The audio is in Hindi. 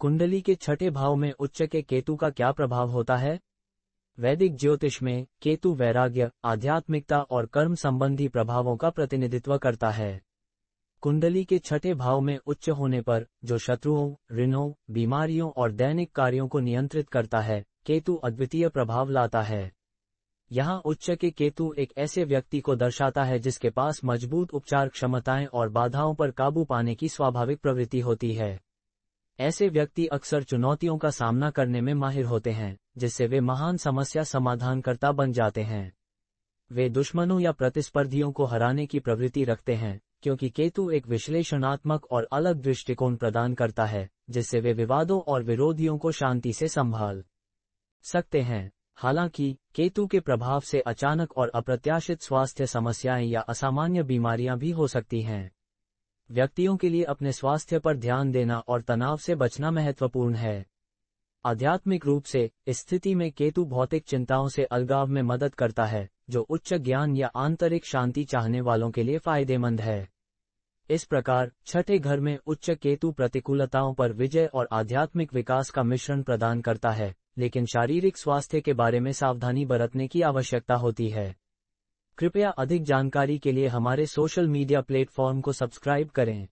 कुंडली के छठे भाव में उच्च के केतु का क्या प्रभाव होता है वैदिक ज्योतिष में केतु वैराग्य आध्यात्मिकता और कर्म संबंधी प्रभावों का प्रतिनिधित्व करता है कुंडली के छठे भाव में उच्च होने पर जो शत्रुओं ऋणों बीमारियों और दैनिक कार्यों को नियंत्रित करता है केतु अद्वितीय प्रभाव लाता है यहाँ उच्च के केतु एक ऐसे व्यक्ति को दर्शाता है जिसके पास मजबूत उपचार क्षमताएं और बाधाओं पर काबू पाने की स्वाभाविक प्रवृत्ति होती है ऐसे व्यक्ति अक्सर चुनौतियों का सामना करने में माहिर होते हैं जिससे वे महान समस्या समाधानकर्ता बन जाते हैं वे दुश्मनों या प्रतिस्पर्धियों को हराने की प्रवृत्ति रखते हैं क्योंकि केतु एक विश्लेषणात्मक और अलग दृष्टिकोण प्रदान करता है जिससे वे विवादों और विरोधियों को शांति से संभाल सकते हैं हालांकि केतु के प्रभाव से अचानक और अप्रत्याशित स्वास्थ्य समस्याएं या असामान्य बीमारियां भी हो सकती हैं व्यक्तियों के लिए अपने स्वास्थ्य पर ध्यान देना और तनाव से बचना महत्वपूर्ण है आध्यात्मिक रूप से स्थिति में केतु भौतिक चिंताओं से अलगाव में मदद करता है जो उच्च ज्ञान या आंतरिक शांति चाहने वालों के लिए फायदेमंद है इस प्रकार छठे घर में उच्च केतु प्रतिकूलताओं पर विजय और आध्यात्मिक विकास का मिश्रण प्रदान करता है लेकिन शारीरिक स्वास्थ्य के बारे में सावधानी बरतने की आवश्यकता होती है कृपया अधिक जानकारी के लिए हमारे सोशल मीडिया प्लेटफॉर्म को सब्सक्राइब करें